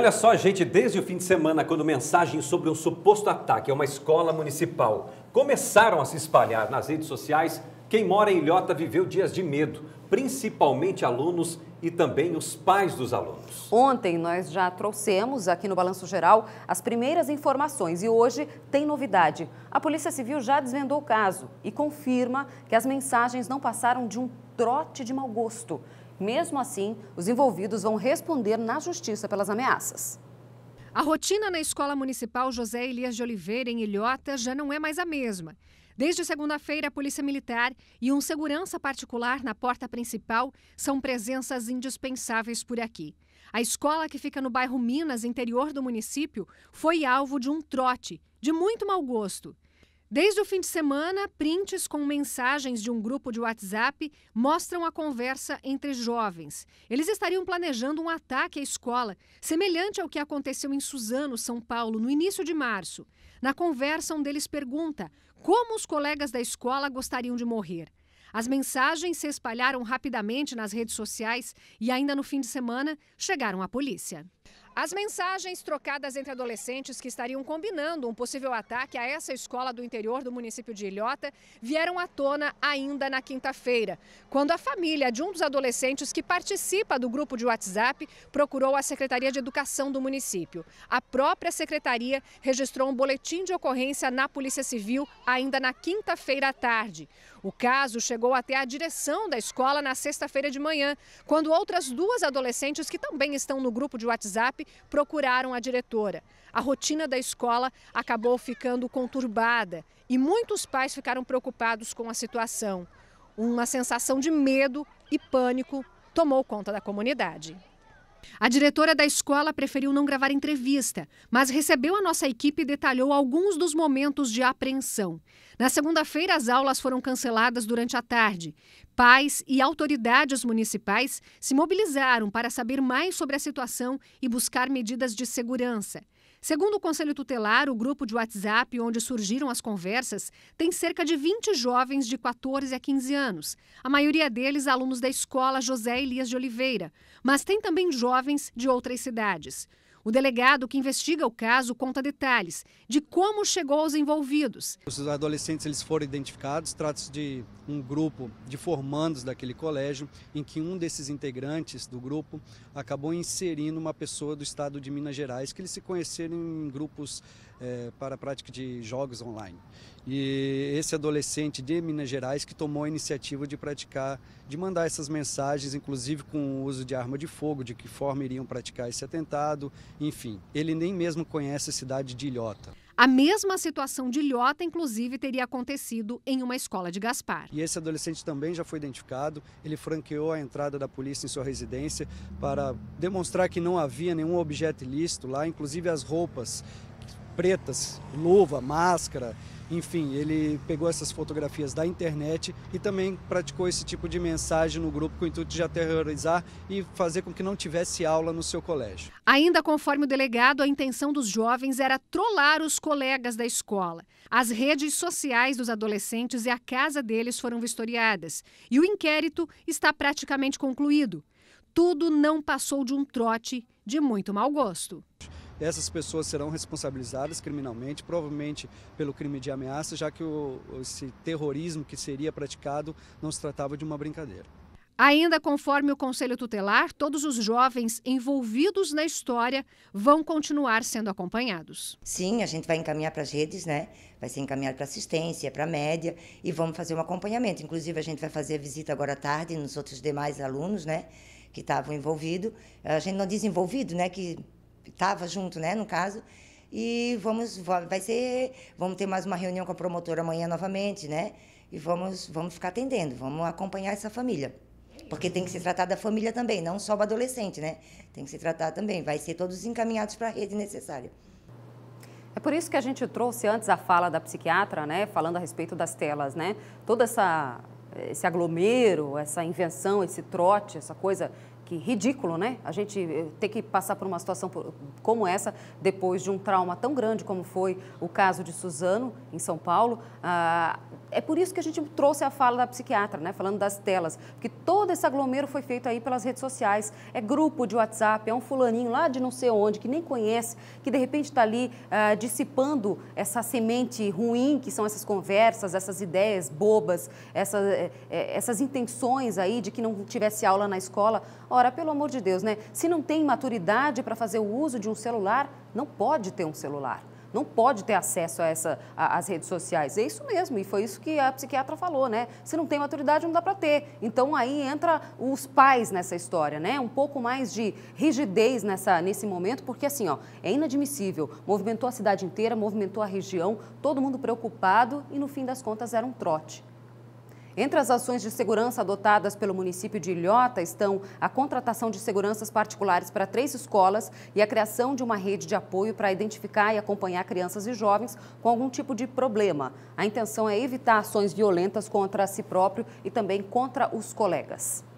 Olha só, gente, desde o fim de semana, quando mensagens sobre um suposto ataque a uma escola municipal começaram a se espalhar nas redes sociais, quem mora em Ilhota viveu dias de medo, principalmente alunos e também os pais dos alunos. Ontem nós já trouxemos aqui no Balanço Geral as primeiras informações e hoje tem novidade. A Polícia Civil já desvendou o caso e confirma que as mensagens não passaram de um trote de mau gosto. Mesmo assim, os envolvidos vão responder na justiça pelas ameaças. A rotina na Escola Municipal José Elias de Oliveira, em Ilhota, já não é mais a mesma. Desde segunda-feira, a Polícia Militar e um segurança particular na porta principal são presenças indispensáveis por aqui. A escola, que fica no bairro Minas, interior do município, foi alvo de um trote de muito mau gosto. Desde o fim de semana, prints com mensagens de um grupo de WhatsApp mostram a conversa entre jovens. Eles estariam planejando um ataque à escola, semelhante ao que aconteceu em Suzano, São Paulo, no início de março. Na conversa, um deles pergunta como os colegas da escola gostariam de morrer. As mensagens se espalharam rapidamente nas redes sociais e, ainda no fim de semana, chegaram à polícia. As mensagens trocadas entre adolescentes que estariam combinando um possível ataque a essa escola do interior do município de Ilhota vieram à tona ainda na quinta-feira, quando a família de um dos adolescentes que participa do grupo de WhatsApp procurou a Secretaria de Educação do município. A própria secretaria registrou um boletim de ocorrência na Polícia Civil ainda na quinta-feira à tarde. O caso chegou até a direção da escola na sexta-feira de manhã, quando outras duas adolescentes que também estão no grupo de WhatsApp WhatsApp procuraram a diretora. A rotina da escola acabou ficando conturbada e muitos pais ficaram preocupados com a situação. Uma sensação de medo e pânico tomou conta da comunidade. A diretora da escola preferiu não gravar entrevista, mas recebeu a nossa equipe e detalhou alguns dos momentos de apreensão. Na segunda-feira, as aulas foram canceladas durante a tarde. Pais e autoridades municipais se mobilizaram para saber mais sobre a situação e buscar medidas de segurança. Segundo o Conselho Tutelar, o grupo de WhatsApp onde surgiram as conversas tem cerca de 20 jovens de 14 a 15 anos, a maioria deles alunos da escola José Elias de Oliveira, mas tem também jovens de outras cidades. O delegado que investiga o caso conta detalhes de como chegou aos envolvidos. Os adolescentes eles foram identificados, trata-se de um grupo de formandos daquele colégio, em que um desses integrantes do grupo acabou inserindo uma pessoa do estado de Minas Gerais, que eles se conheceram em grupos é, para a prática de jogos online. E esse adolescente de Minas Gerais que tomou a iniciativa de praticar de mandar essas mensagens, inclusive com o uso de arma de fogo, de que forma iriam praticar esse atentado, enfim. Ele nem mesmo conhece a cidade de Ilhota. A mesma situação de Ilhota, inclusive, teria acontecido em uma escola de Gaspar. E esse adolescente também já foi identificado. Ele franqueou a entrada da polícia em sua residência para demonstrar que não havia nenhum objeto ilícito lá, inclusive as roupas pretas, luva, máscara, enfim, ele pegou essas fotografias da internet e também praticou esse tipo de mensagem no grupo com o intuito de aterrorizar e fazer com que não tivesse aula no seu colégio. Ainda conforme o delegado, a intenção dos jovens era trollar os colegas da escola. As redes sociais dos adolescentes e a casa deles foram vistoriadas. E o inquérito está praticamente concluído. Tudo não passou de um trote de muito mau gosto. Essas pessoas serão responsabilizadas criminalmente, provavelmente pelo crime de ameaça, já que o, esse terrorismo que seria praticado não se tratava de uma brincadeira. Ainda conforme o Conselho Tutelar, todos os jovens envolvidos na história vão continuar sendo acompanhados. Sim, a gente vai encaminhar para as redes, né? Vai ser encaminhado para assistência, para média e vamos fazer um acompanhamento. Inclusive, a gente vai fazer a visita agora à tarde nos outros demais alunos, né? Que estavam envolvidos. A gente não diz envolvido, né? Que estava junto, né, no caso. E vamos, vai ser, vamos ter mais uma reunião com a promotora amanhã novamente, né? E vamos, vamos ficar atendendo, vamos acompanhar essa família. Porque tem que se tratar da família também, não só o adolescente, né? Tem que se tratar também, vai ser todos encaminhados para a rede necessária. É por isso que a gente trouxe antes a fala da psiquiatra, né, falando a respeito das telas, né? Toda essa esse aglomero, essa invenção, esse trote, essa coisa que ridículo, né? A gente eh, ter que passar por uma situação como essa depois de um trauma tão grande como foi o caso de Suzano, em São Paulo. Ah, é por isso que a gente trouxe a fala da psiquiatra, né? Falando das telas, porque todo esse aglomero foi feito aí pelas redes sociais. É grupo de WhatsApp, é um fulaninho lá de não sei onde, que nem conhece, que de repente está ali ah, dissipando essa semente ruim que são essas conversas, essas ideias bobas, essas, eh, eh, essas intenções aí de que não tivesse aula na escola. Olha, pelo amor de Deus, né? Se não tem maturidade para fazer o uso de um celular, não pode ter um celular não pode ter acesso a essa às redes sociais. É isso mesmo, e foi isso que a psiquiatra falou, né? Se não tem maturidade, não dá para ter. Então aí entra os pais nessa história, né? Um pouco mais de rigidez nessa, nesse momento, porque assim, ó, é inadmissível. Movimentou a cidade inteira, movimentou a região, todo mundo preocupado e no fim das contas era um trote. Entre as ações de segurança adotadas pelo município de Ilhota estão a contratação de seguranças particulares para três escolas e a criação de uma rede de apoio para identificar e acompanhar crianças e jovens com algum tipo de problema. A intenção é evitar ações violentas contra si próprio e também contra os colegas.